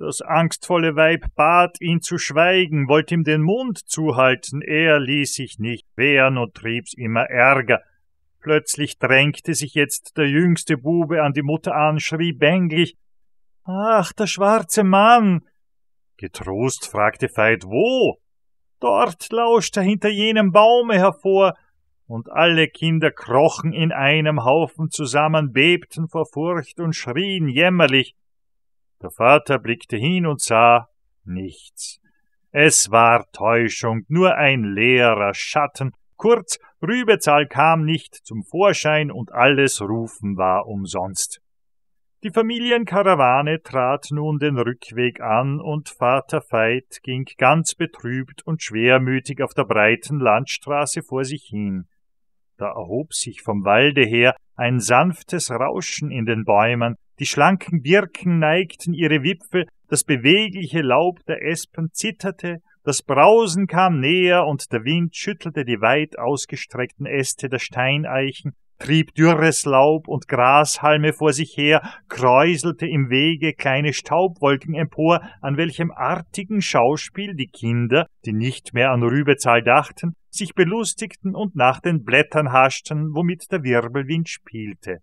Das angstvolle Weib bat ihn zu schweigen, wollte ihm den Mund zuhalten, er ließ sich nicht wehren und trieb's immer Ärger. Plötzlich drängte sich jetzt der jüngste Bube an die Mutter an, schrie bänglich Ach, der schwarze Mann. Getrost fragte Veit wo? Dort lauscht er hinter jenem Baume hervor, und alle Kinder krochen in einem Haufen zusammen, bebten vor Furcht und schrien jämmerlich. Der Vater blickte hin und sah nichts. Es war Täuschung, nur ein leerer Schatten. Kurz, Rübezahl kam nicht zum Vorschein und alles Rufen war umsonst. Die Familienkarawane trat nun den Rückweg an und Vater Veit ging ganz betrübt und schwermütig auf der breiten Landstraße vor sich hin. Da erhob sich vom Walde her ein sanftes Rauschen in den Bäumen, die schlanken Birken neigten ihre Wipfel, das bewegliche Laub der Espen zitterte, das Brausen kam näher und der Wind schüttelte die weit ausgestreckten Äste der Steineichen, trieb dürres Laub und Grashalme vor sich her, kräuselte im Wege kleine Staubwolken empor, an welchem artigen Schauspiel die Kinder, die nicht mehr an Rübezahl dachten, sich belustigten und nach den Blättern haschten, womit der Wirbelwind spielte.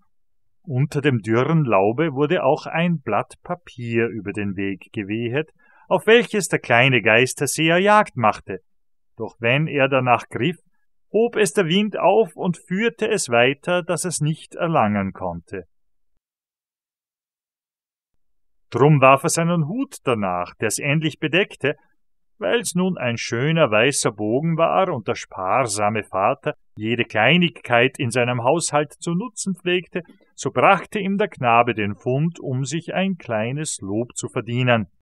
Unter dem dürren Laube wurde auch ein Blatt Papier über den Weg gewehet, auf welches der kleine Geisterseher Jagd machte. Doch wenn er danach griff, hob es der Wind auf und führte es weiter, dass es nicht erlangen konnte. Drum warf er seinen Hut danach, der's endlich bedeckte, weil's nun ein schöner weißer Bogen war und der sparsame Vater jede Kleinigkeit in seinem Haushalt zu nutzen pflegte, so brachte ihm der Knabe den Fund, um sich ein kleines Lob zu verdienen.